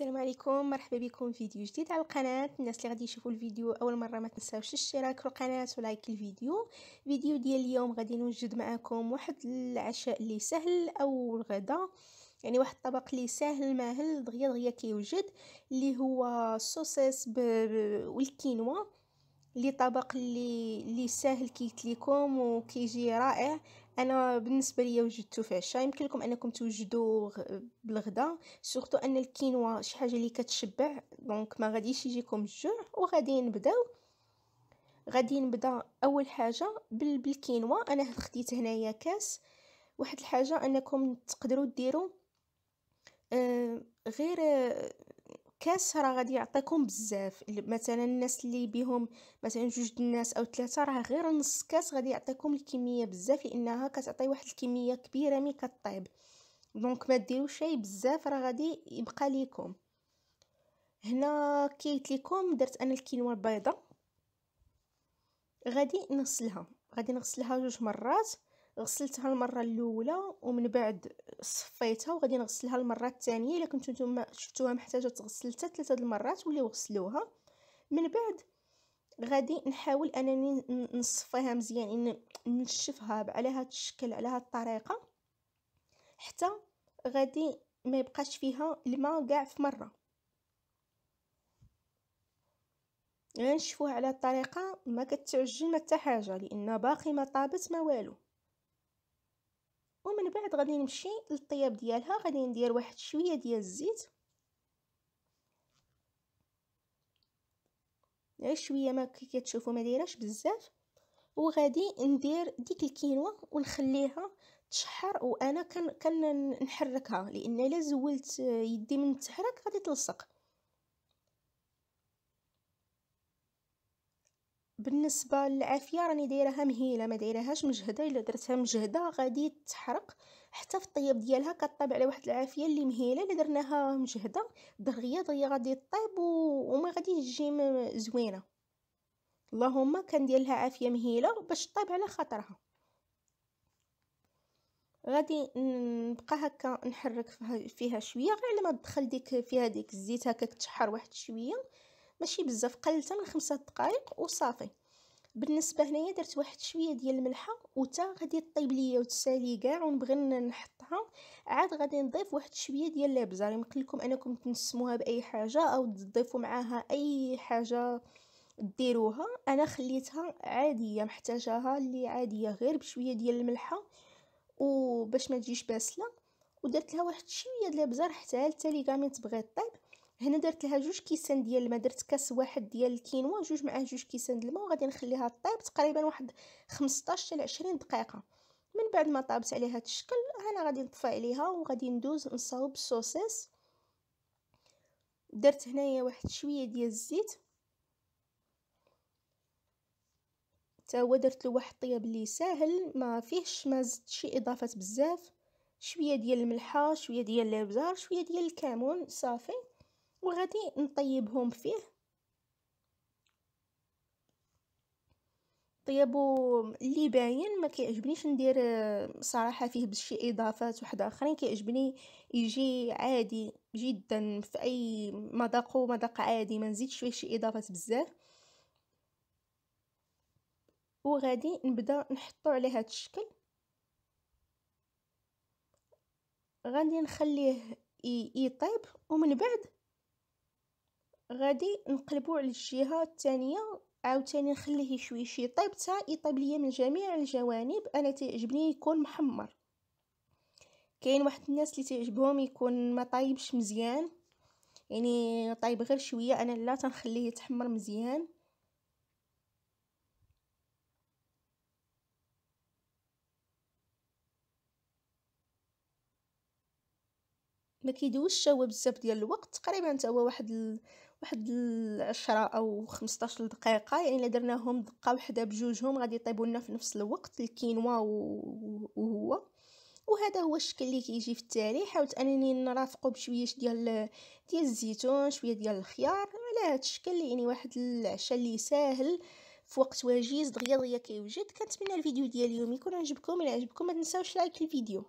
السلام عليكم مرحبا بكم في فيديو جديد على القناه الناس اللي غادي يشوفوا الفيديو اول مره ما تنساوش الاشتراك في القناه ولايك الفيديو فيديو ديال اليوم غادي نوجد معكم واحد العشاء اللي سهل او الغداء يعني واحد الطبق اللي سهل ماهل دغيا دغيا كيوجد اللي هو الصوصيس والكينوا اللي طبق اللي اللي ساهل كيتليكم وكيجي رائع انا بالنسبه ليا وجدته في عشاء يمكن لكم انكم توجدوا بالغدا سورتو ان الكينوا شي حاجه اللي كتشبع دونك ما غاديش يجيكم الجوع وغادي نبداو غادي نبدا اول حاجه بالكينوا انا خديت هنايا كاس واحد الحاجه انكم تقدروا ديروا آه غير آه الكاس راه غادي يعطيكم بزاف مثلا الناس اللي بيهم مثلا جوج الناس او ثلاثه راه غير نص كاس غادي يعطيكم الكميه بزاف لانها كتعطي واحد الكميه كبيره ملي كطيب دونك ما ديروش شي بزاف راه غادي يبقى ليكم هنا كيت لكم درت انا الكينوا البيضه غادي نغسلها غادي نغسلها جوج مرات غسلتها المره الاولى ومن بعد صفيتها وغادي نغسلها المره الثانيه الا كنتو نتوما شفتوها محتاجه تغسل حتى ثلاثه المرات وليو غسلوها من بعد غادي نحاول انني نصفيها مزيان ان نشفها على هذا الشكل على هذه الطريقه حتى غادي ما يبقاش فيها الماء كاع في مره غنشفوها على الطريقه ما كتعجن ما حتى حاجه لان باقي ما طابت ما والو من بعد غادي نمشي للطياب ديالها غادي ندير واحد شويه ديال الزيت غير شويه ما كتشوفوا ما دايراش بزاف وغادي ندير ديك الكينوا ونخليها تشحر وانا كنحركها لان الا زولت يدي من التحرك غادي تلصق بالنسبه للعافيه راني دايراها مهيله ما دايرهاش مجهده الا درتها مجهده غادي تحرق حتى في الطياب ديالها كطيب على واحد العافيه اللي مهيله الا درناها مجهده دغيا دغيا غادي طيب وما غادي تجي زوينه اللهم كندير لها عافيه مهيله باش طيب على خاطرها غادي نبقى هكا نحرك فيها شويه غير على تدخل ديك فيها ديك الزيت هكا تشحر واحد شويه ماشي بزاف قلتها حتى من خمسة دقائق وصافي بالنسبه هنايا درت واحد شويه ديال الملحه وتا غادي طيب ليا وتسالي كاع ونبغي نحطها عاد غادي نضيف واحد شويه ديال الابزه يمكن يعني لكم انكم تنسموها باي حاجه او تضيفوا معاها اي حاجه ديروها انا خليتها عاديه محتاجاها اللي عاديه غير بشويه ديال الملحه وباش ما تجيش باسله ودرت لها واحد شويه ديال الابزه حتى حتى كاع من تبغي طيب هنا درت لها جوج كيسان ديال الماء درت كاس واحد ديال الكينوا جوج معاه جوج كيسان ديال الماء وغادي نخليها طيب تقريبا واحد 15 حتى 20 دقيقه من بعد ما طابت على هذا الشكل انا غادي نطفي عليها وغادي ندوز نصاوب الصوصيص درت هنايا واحد شويه ديال الزيت تا هو درت له واحد الطياب اللي ساهل ما فيهش ما زدت شي اضافات بزاف شويه ديال الملحه شويه ديال الابزار شويه ديال الكمون صافي وغادي نطيبهم فيه طيبو اللي باين ما كيعجبنيش ندير آه، صراحه فيه بشي اضافات وحده اخرين كيعجبني يجي عادي جدا في اي مذاق مذاق عادي ما نزيدش فيه شي اضافات بزاف وغادي نبدا نحطو على هذا الشكل غادي نخليه يطيب ومن بعد غادي نقلبو على الجهه الثانيه عاوتاني نخليه شوي شي طيب، تا يطيب ليا من جميع الجوانب انا تيعجبني يكون محمر كاين واحد الناس اللي تيعجبهم يكون ما طايبش مزيان يعني طايب غير شويه انا لا تنخليه يتحمر مزيان ما كيدوش هو بزاف ديال الوقت تقريبا حتى هو واحد واحد العشرة او 15 دقيقه يعني الا درناهم دقه واحده بجوجهم غادي يطيبوا لنا في نفس الوقت الكينوا وهو وهذا هو الشكل اللي كيجي في التالي حاولت انني نرافقه بشويه ديال ديال الزيتون شويه ديال الخيار على هذا الشكل يعني واحد العشاء اللي ساهل في وقت وجيز دغيا دغيا كيوجد كنتمنى الفيديو ديال اليوم يكون عجبكم الى عجبكم ما تنساوش لايك الفيديو